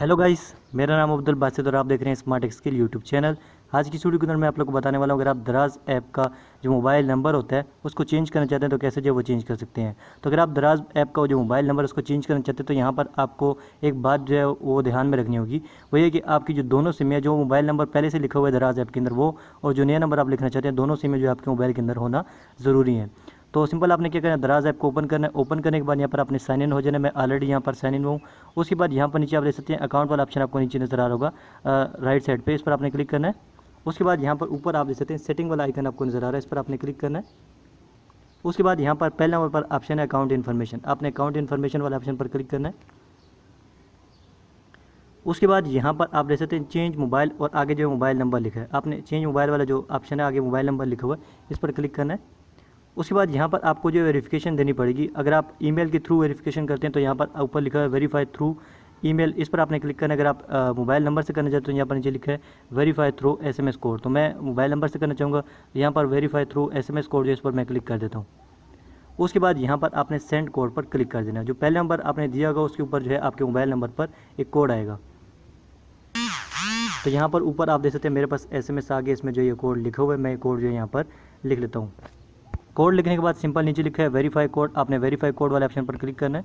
hello guys मेरा नाम अब्दुल बासित और आप देख रहे हैं स्मार्ट स्किल यूट्यूब चैनल आज की स्टूडियो के अंदर मैं आप लोग को बताने वाला हूँ अगर आप दराज ऐप का जो मोबाइल नंबर होता है उसको चेंज करना चाहते हैं तो कैसे जो वो चेंज कर सकते हैं तो अगर आप दराज ऐप का जो मोबाइल नंबर उसको चेंज करना चाहते हैं तो यहाँ पर आपको एक बात जो है वो ध्यान में रखनी होगी वो ये कि आपकी जो दोनों सिम है जो मोबाइल नंबर पहले से लिखा हुआ है दराज ऐप के अंदर वो और जो नया नंबर आप लिखना चाहते हैं दोनों सिमें जो आपके मोबाइल के अंदर होना ज़रूरी है तो सिंपल आपने क्या करना है दराज ऐप को ओपन करना है ओपन करने के बाद यहाँ पर आपने साइन इन हो जाना मैं ऑलरेडी यहाँ पर साइन इन हूँ उसके बाद यहाँ पर नीचे आप देख सकते हैं अकाउंट वाला ऑप्शन आपको नीचे नजर आ रहा होगा राइट साइड पर इस पर आपने क्लिक करना है उसके बाद यहाँ पर ऊपर आप देख सकते हैं सेटिंग वाला आइकन आपको नजर आ रहा है इस पर आपने क्लिक करना है उसके बाद यहाँ पर पहले नंबर पर ऑप्शन है अकाउंट इन्फॉर्मेशन आपने अकाउंट इन्फॉर्मेशन वाले ऑप्शन पर क्लिक करना है उसके बाद यहाँ पर आप देख सकते हैं चेंज मोबाइल और आगे जो मोबाइल नंबर लिखा है आपने चेंज मोबाइल वाला जो ऑप्शन है आगे मोबाइल नंबर लिखा हुआ है इस पर क्लिक करना है उसके बाद यहाँ पर आपको जो वेरिफिकेशन देनी पड़ेगी अगर आप ईमेल के थ्रू वेरिफिकेशन करते हैं तो यहाँ पर ऊपर लिखा है वेरीफाई थ्रू ईमेल इस पर आपने क्लिक करना अगर आप मोबाइल नंबर से करना चाहते हो तो यहाँ पर नीचे लिखा है वेरीफाई थ्रू एसएमएस कोड तो मैं मोबाइल नंबर से करना चाहूँगा यहाँ पर वेरीफाई थ्रू एसएमएस कोड जो इस पर मैं क्लिक कर देता हूँ उसके बाद यहाँ पर आपने सेंड कोड पर क्लिक कर देना जो पहले नंबर आपने दिया होगा उसके ऊपर जो है आपके मोबाइल नंबर पर एक कोड आएगा तो यहाँ पर ऊपर आप देख सकते हैं मेरे पास एस एम एस आ गया इसमें जो ये कोड लिखा हुआ है मैं कोड जो है यहाँ पर लिख लेता हूँ कोड लिखने के बाद सिंपल नीचे लिखा है वेरीफाई कोड आपने वेरीफाई कोड वाले ऑप्शन पर क्लिक करना है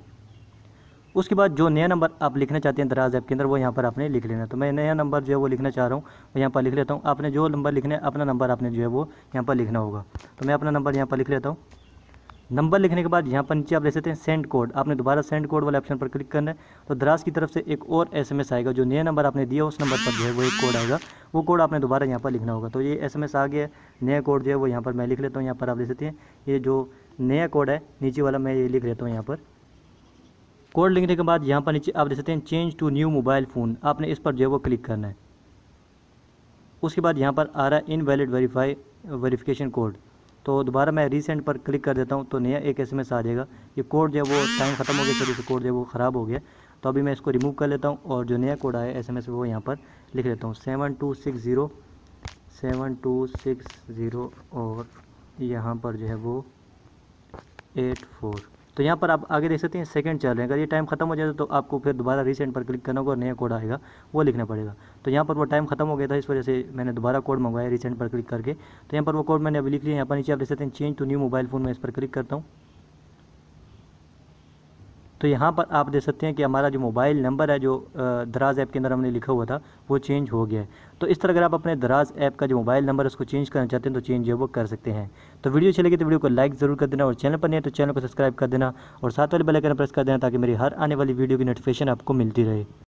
उसके बाद जो नया नंबर आप लिखना चाहते हैं दराज ऐप के अंदर वो यहाँ पर आपने लिख लेना तो मैं नया नंबर जो है वो लिखना चाह रहा हूँ मैं यहाँ पर लिख लेता हूँ आपने जो नंबर लिखना है अपना नंबर आपने जो है वो यहाँ पर लिखना होगा तो मैं अपना नंबर यहाँ पर लिख लेता हूँ नंबर लिखने के बाद यहाँ पर नीचे आप ले सकते हैं सेंड कोड आपने दोबारा सेंड कोड वाले ऑप्शन पर क्लिक करना है तो दराज की तरफ से एक और एसएमएस आएगा जो नया नंबर आपने दिया उस नंबर पर जो है वो एक कोड आएगा वो कोड आपने दोबारा यहाँ पर लिखना होगा तो ये एस आ गया नया कोड जो है वो यहाँ पर मैं लिख लेता हूँ यहाँ पर आप देख सकते हैं ये जो नया कोड है नीचे वाला मैं ये लिख लेता हूँ यहाँ पर कोड लिखने के बाद यहाँ पर नीचे आप देख सकते हैं change to new mobile phone आपने इस पर जो है वो क्लिक करना है उसके बाद यहाँ पर आ रहा है इनवैलिड वेरीफाई वेरीफिकेशन कोड तो दोबारा मैं रीसेंट पर क्लिक कर देता हूँ तो नया एक एस आ जाएगा ये कोड जो है वो टाइम ख़त्म हो गया सर इस कोड जो है वो ख़राब हो गया तो अभी मैं इसको रिमूव कर लेता हूँ और जो नया कोड आया एस एम एस वो यहाँ पर लिख लेता हूँ seven two six zero seven two six zero और यहाँ पर जो है वो एट फोर तो यहाँ पर आप आगे देख सकते हैं सेकंड चल रहे हैं अगर ये टाइम खत्म हो जाए तो आपको फिर दोबारा रीसेंट पर क्लिक करना होगा और नया कोड आएगा वो लिखना पड़ेगा तो यहाँ पर वो टाइम खत्म हो गया था इस वजह से मैंने दोबारा कोड मंगवाया रीसेंट पर क्लिक करके तो यहाँ पर वो कोड मैंने अभी लिख लिया यहाँ पर नीचे आप देख सकते हैं change to new mobile phone में इस पर क्लिक करता हूँ तो यहाँ पर आप देख सकते हैं कि हमारा जो मोबाइल नंबर है जो दराज ऐप के अंदर हमने लिखा हुआ था वो चेंज हो गया है तो इस तरह अगर आप अपने दराज ऐप का जो मोबाइल नंबर उसको चेंज करना चाहते हैं तो चेंज है वो कर सकते हैं तो वीडियो अच्छी लगी तो वीडियो को लाइक ज़रूर कर देना और चैनल पर नहीं है तो चैनल को सब्सक्राइब कर देना और साथ वाले बेल आइकन प्रेस कर देना ताकि मेरी हर आने वाली वीडियो की नोटिफिकेशन आपको मिलती रहे